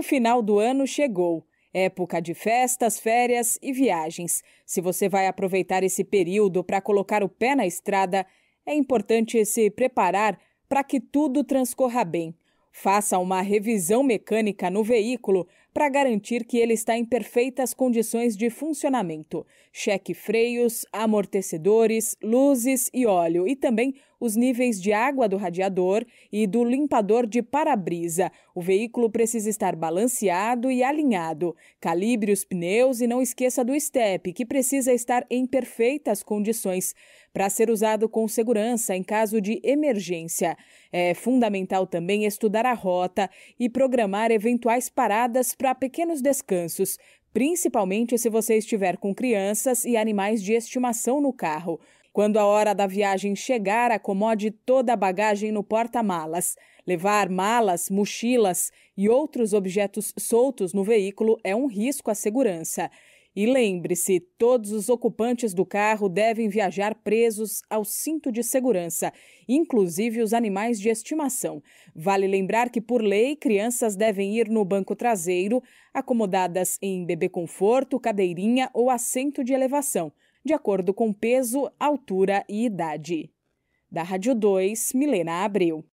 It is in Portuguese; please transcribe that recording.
O final do ano chegou. Época de festas, férias e viagens. Se você vai aproveitar esse período para colocar o pé na estrada, é importante se preparar para que tudo transcorra bem. Faça uma revisão mecânica no veículo para garantir que ele está em perfeitas condições de funcionamento. Cheque freios, amortecedores, luzes e óleo e também os níveis de água do radiador e do limpador de para-brisa. O veículo precisa estar balanceado e alinhado. Calibre os pneus e não esqueça do step, que precisa estar em perfeitas condições para ser usado com segurança em caso de emergência. É fundamental também estudar a rota e programar eventuais paradas para pequenos descansos, principalmente se você estiver com crianças e animais de estimação no carro. Quando a hora da viagem chegar, acomode toda a bagagem no porta-malas. Levar malas, mochilas e outros objetos soltos no veículo é um risco à segurança. E lembre-se, todos os ocupantes do carro devem viajar presos ao cinto de segurança, inclusive os animais de estimação. Vale lembrar que, por lei, crianças devem ir no banco traseiro, acomodadas em bebê conforto, cadeirinha ou assento de elevação, de acordo com peso, altura e idade. Da Rádio 2, Milena Abreu.